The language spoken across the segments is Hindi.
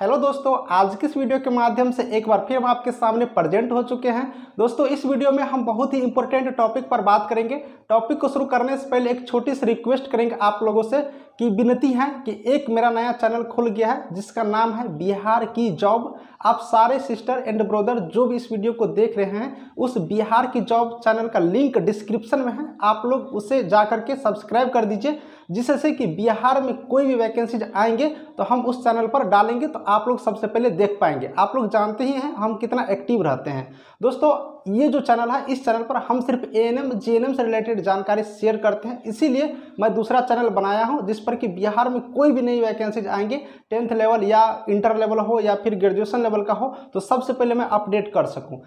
हेलो दोस्तों आज के इस वीडियो के माध्यम से एक बार फिर हम आपके सामने प्रेजेंट हो चुके हैं दोस्तों इस वीडियो में हम बहुत ही इंपॉर्टेंट टॉपिक पर बात करेंगे टॉपिक को शुरू करने से पहले एक छोटी सी रिक्वेस्ट करेंगे आप लोगों से की विनती है कि एक मेरा नया चैनल खुल गया है जिसका नाम है बिहार की जॉब आप सारे सिस्टर एंड ब्रदर जो भी इस वीडियो को देख रहे हैं उस बिहार की जॉब चैनल का लिंक डिस्क्रिप्शन में है आप लोग उसे जा करके सब्सक्राइब कर दीजिए जिससे कि बिहार में कोई भी वैकेंसीज आएंगे तो हम उस चैनल पर डालेंगे तो आप लोग सबसे पहले देख पाएंगे आप लोग जानते ही हैं हम कितना एक्टिव रहते हैं दोस्तों ये जो चैनल है इस चैनल पर हम सिर्फ ए एन एम से रिलेटेड जानकारी शेयर करते हैं इसीलिए मैं दूसरा चैनल बनाया हूँ जिस पर कि बिहार में कोई भी नई वैकेंसीज आएंगी टेंथ लेवल या इंटर लेवल हो या फिर ग्रेजुएशन लेवल का हो तो सबसे पहले मैं अपडेट कर सकूँ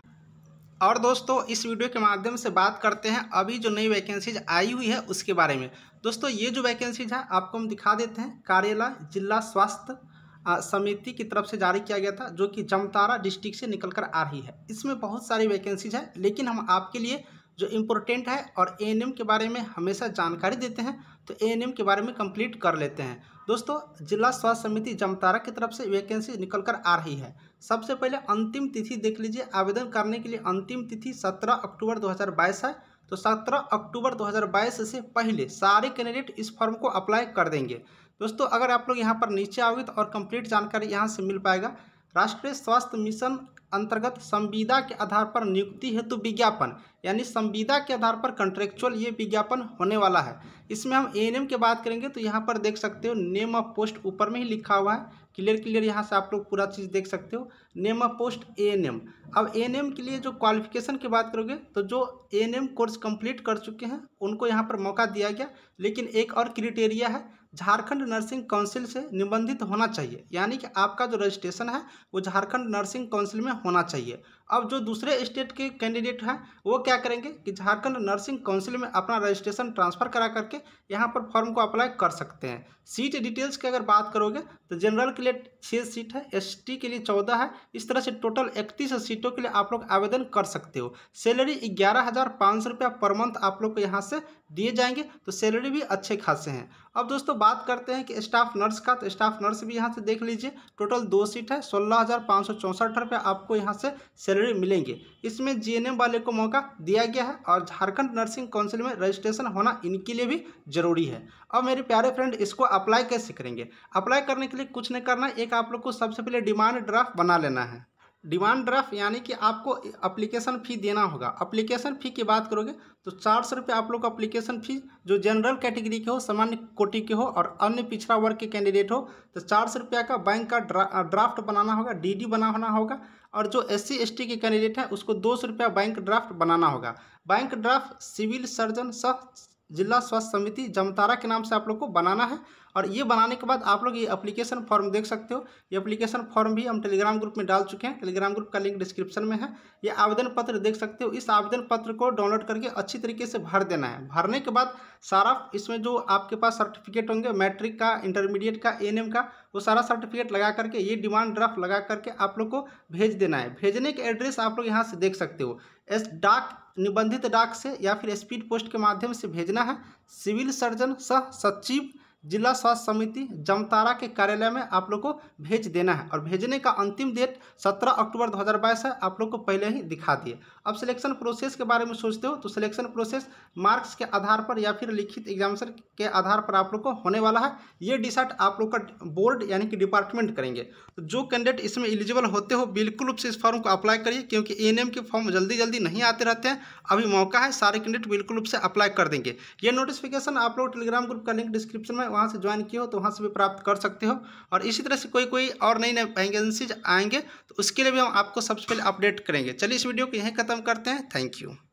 और दोस्तों इस वीडियो के माध्यम से बात करते हैं अभी जो नई वैकेंसीज आई हुई है उसके बारे में दोस्तों ये जो वैकेंसीज है आपको हम दिखा देते हैं कार्यालय जिला स्वास्थ्य समिति की तरफ से जारी किया गया था जो कि जमतारा डिस्ट्रिक्ट से निकलकर आ रही है इसमें बहुत सारी वैकेंसीज है लेकिन हम आपके लिए जो इम्पोर्टेंट है और ए के बारे में हमेशा जानकारी देते हैं तो ए के बारे में कंप्लीट कर लेते हैं दोस्तों जिला स्वास्थ्य समिति जमतारा की तरफ से वैकेंसी निकल कर आ रही है सबसे पहले अंतिम तिथि देख लीजिए आवेदन करने के लिए अंतिम तिथि 17 अक्टूबर 2022 है तो 17 अक्टूबर 2022 से पहले सारे कैंडिडेट इस फॉर्म को अप्लाई कर देंगे दोस्तों अगर आप लोग यहाँ पर नीचे आओगे तो और कंप्लीट जानकारी यहाँ से मिल पाएगा राष्ट्रीय स्वास्थ्य मिशन अंतर्गत संविदा के आधार पर नियुक्ति हेतु विज्ञापन यानी संविदा के आधार पर कंट्रेक्चुअल ये विज्ञापन होने वाला है इसमें हम एएनएम के बात करेंगे तो यहाँ पर देख सकते हो नेम ऑफ पोस्ट ऊपर में ही लिखा हुआ है क्लियर क्लियर यहाँ से आप लोग पूरा चीज़ देख सकते हो name of post A N M अब ए एन एम के लिए जो क्वालिफिकेशन की बात करोगे तो जो A N M course complete कर चुके हैं उनको यहाँ पर मौका दिया गया लेकिन एक और क्रिटेरिया है झारखंड नर्सिंग काउंसिल से निबंधित होना चाहिए यानी कि आपका जो रजिस्ट्रेशन है वो झारखंड नर्सिंग काउंसिल में होना चाहिए अब जो दूसरे स्टेट के कैंडिडेट हैं वो क्या करेंगे कि झारखंड नर्सिंग काउंसिल में अपना रजिस्ट्रेशन ट्रांसफ़र करा करके यहाँ पर फॉर्म को अप्लाई कर सकते हैं सीट डिटेल्स की अगर बात करोगे तो जनरल के लिए छः सीट है एसटी के लिए चौदह है इस तरह से टोटल इकतीस सीटों के लिए आप लोग आवेदन कर सकते हो सैलरी ग्यारह हज़ार पाँच सौ रुपया पर मंथ आप लोग को यहाँ से दिए जाएंगे तो सैलरी भी अच्छे खासे हैं अब दोस्तों बात करते हैं कि स्टाफ नर्स का तो स्टाफ नर्स भी यहाँ से देख लीजिए टोटल दो सीट है सोलह हज़ार सौ आपको यहाँ से सैलरी मिलेंगे इसमें जीएनएम वाले को मौका दिया गया है और झारखंड नर्सिंग काउंसिल में रजिस्ट्रेशन होना इनके लिए भी जरूरी है अब मेरे प्यारे फ्रेंड इसको अप्लाई कैसे करेंगे अप्लाई करने के लिए कुछ नहीं कर करना एक आप लोग को सबसे पहले डिमांड ड्राफ्ट बना लेना है डिमांड ड्राफ्ट यानी कि आपको अप्लीकेशन फ़ी देना होगा अप्लीकेशन फ़ी की बात करोगे तो चार सौ रुपये आप लोग को अप्लीकेशन फ़ी जो जनरल कैटेगरी के हो सामान्य कोटि के हो और अन्य पिछड़ा वर्ग के कैंडिडेट हो तो चार सौ रुपये का बैंक का ड्रा, ड्राफ्ट बनाना होगा डीडी बनाना होगा और जो एस सी के कैंडिडेट हैं उसको दो सौ रुपया बैंक ड्राफ्ट बनाना होगा बैंक ड्राफ्ट सिविल सर्जन सह जिला स्वास्थ्य समिति जमतारा के नाम से आप लोग को बनाना है और ये बनाने के बाद आप लोग ये एप्लीकेशन फॉर्म देख सकते हो ये एप्लीकेशन फॉर्म भी हम टेलीग्राम ग्रुप में डाल चुके हैं टेलीग्राम ग्रुप का लिंक डिस्क्रिप्शन में है ये आवेदन पत्र देख सकते हो इस आवेदन पत्र को डाउनलोड करके अच्छी तरीके से भर देना है भरने के बाद सारा इसमें जो आपके पास सर्टिफिकेट होंगे मैट्रिक का इंटरमीडिएट का एन का वो सारा सर्टिफिकेट लगा करके ये डिमांड ड्राफ्ट लगा करके आप लोग को भेज देना है भेजने के एड्रेस आप लोग यहाँ से देख सकते हो एस डाक निबंधित डाक से या फिर स्पीड पोस्ट के माध्यम से भेजना है सिविल सर्जन सह सचिव जिला स्वास्थ्य समिति जमतारा के कार्यालय में आप लोग को भेज देना है और भेजने का अंतिम डेट 17 अक्टूबर 2022 है आप लोग को पहले ही दिखा दिए अब सिलेक्शन प्रोसेस के बारे में सोचते हो तो सिलेक्शन प्रोसेस मार्क्स के आधार पर या फिर लिखित एग्जामिनेशन के आधार पर आप लोग को होने वाला है ये डिसाइड आप लोग का बोर्ड यानी कि डिपार्टमेंट करेंगे तो जो कैंडिडेट इसमें एलिजिबल होते हो बिल्कुल से इस फॉर्म को अप्लाई करिए क्योंकि ए के फॉर्म जल्दी जल्दी नहीं आते रहते हैं अभी मौका है सारे कैंडिडेट बिल्कुल से अप्लाई कर देंगे ये नोटिफिकेशन आप लोग टेलीग्राम ग्रुप का लिंक डिस्क्रिप्शन में वहाँ से ज्वाइन किए हो तो वहाँ से भी प्राप्त कर सकते हो और इसी तरह से कोई कोई और नई नई वैकेंसीज आएंगे तो उसके लिए भी हम आपको सबसे पहले अपडेट करेंगे चलिए इस वीडियो को यहीं खत्म करते हैं थैंक यू